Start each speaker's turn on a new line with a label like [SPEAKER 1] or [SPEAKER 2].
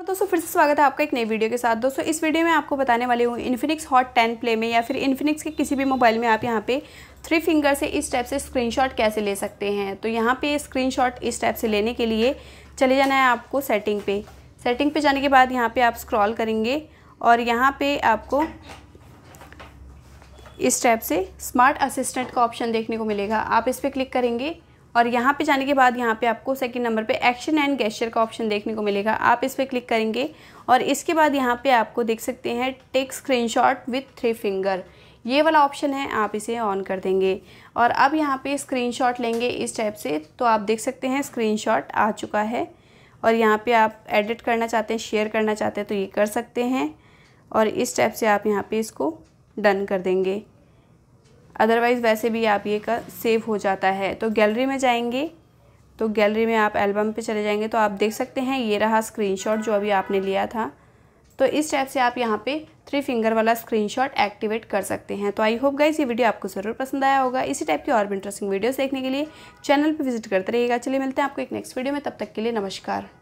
[SPEAKER 1] तो दोस्तों फिर से स्वागत है आपका एक नई वीडियो के साथ दोस्तों इस वीडियो में आपको बताने वाली हूँ इन्फिनिक्स हॉट टेन प्ले में या फिर इन्फिनिक्स के किसी भी मोबाइल में आप यहाँ पे थ्री फिंगर से इस टाइप से स्क्रीनशॉट कैसे ले सकते हैं तो यहाँ पे स्क्रीनशॉट इस टाइप से लेने के लिए चले जाना है आपको सेटिंग पे सेटिंग पे जाने के बाद यहाँ पर आप स्क्रॉल करेंगे और यहाँ पर आपको इस टाइप से स्मार्ट असिस्टेंट का ऑप्शन देखने को मिलेगा आप इस पर क्लिक करेंगे और यहाँ पे जाने के बाद यहाँ पे आपको सेकंड नंबर पे एक्शन एंड गेस्चर का ऑप्शन देखने को मिलेगा आप इस पर क्लिक करेंगे और इसके बाद यहाँ पे आपको देख सकते हैं take screenshot with three finger ये वाला ऑप्शन है आप इसे ऑन कर देंगे और अब यहाँ पे स्क्रीनशॉट लेंगे इस टाइप से तो आप देख सकते हैं स्क्रीन आ चुका है और यहाँ पर आप एडिट करना चाहते हैं शेयर करना चाहते हैं तो ये कर सकते हैं और इस टाइप से आप यहाँ पर इसको डन कर देंगे अदरवाइज़ वैसे भी आप ये का सेव हो जाता है तो गैलरी में जाएंगे तो गैलरी में आप एल्बम पे चले जाएंगे तो आप देख सकते हैं ये रहा स्क्रीनशॉट जो अभी आपने लिया था तो इस टाइप से आप यहाँ पे थ्री फिंगर वाला स्क्रीनशॉट एक्टिवेट कर सकते हैं तो आई होप गाइस ये वीडियो आपको ज़रूर पसंद आया होगा इसी टाइप की और भी इंटरेस्टिंग वीडियोज़ देखने के लिए चैनल पर विजिट करते रहिएगा चलिए मिलते हैं आपको एक नेक्स्ट वीडियो में तब तक के लिए नमस्कार